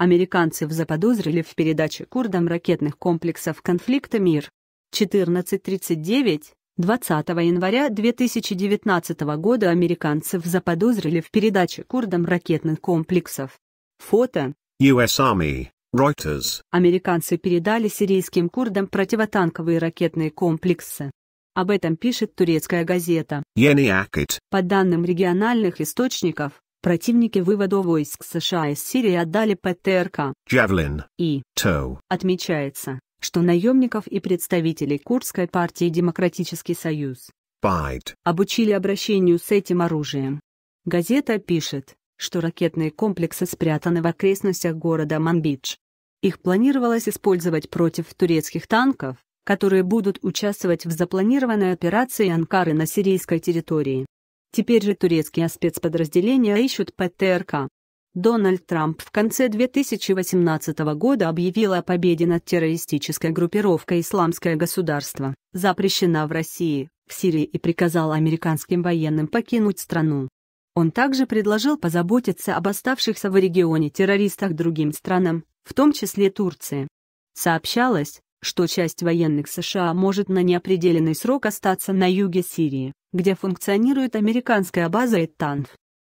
Американцев заподозрили в передаче курдам ракетных комплексов конфликта «Мир» 1439 20 января 2019 года американцев заподозрили в передаче курдам ракетных комплексов. Фото. US Army, Reuters. Американцы передали сирийским курдам противотанковые ракетные комплексы. Об этом пишет турецкая газета. Yeni Akit. По данным региональных источников, Противники вывода войск США из Сирии отдали ПТРК «Джавлин» и «Тоу». Отмечается, что наемников и представителей Курской партии Демократический союз Bite. обучили обращению с этим оружием. Газета пишет, что ракетные комплексы спрятаны в окрестностях города Манбидж. Их планировалось использовать против турецких танков, которые будут участвовать в запланированной операции Анкары на сирийской территории. Теперь же турецкие спецподразделения ищут ПТРК. Дональд Трамп в конце 2018 года объявил о победе над террористической группировкой «Исламское государство», запрещена в России, в Сирии и приказал американским военным покинуть страну. Он также предложил позаботиться об оставшихся в регионе террористах другим странам, в том числе Турции. Сообщалось, что часть военных США может на неопределенный срок остаться на юге Сирии, где функционирует американская база Эттан.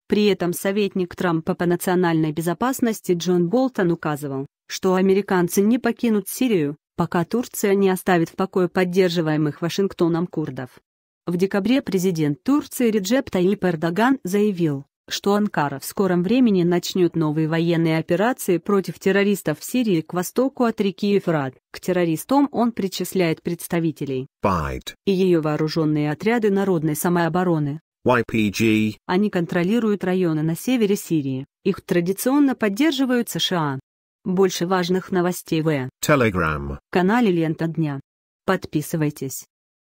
При этом советник Трампа по национальной безопасности Джон Болтон указывал, что американцы не покинут Сирию, пока Турция не оставит в покое поддерживаемых Вашингтоном курдов. В декабре президент Турции Реджеп Таип Эрдоган заявил, что Анкара в скором времени начнет новые военные операции против террористов в Сирии к востоку от реки Эфрат. К террористам он причисляет представителей Byte. и ее вооруженные отряды народной самообороны. YPG. Они контролируют районы на севере Сирии. Их традиционно поддерживают США. Больше важных новостей в Telegram. канале «Лента дня». Подписывайтесь.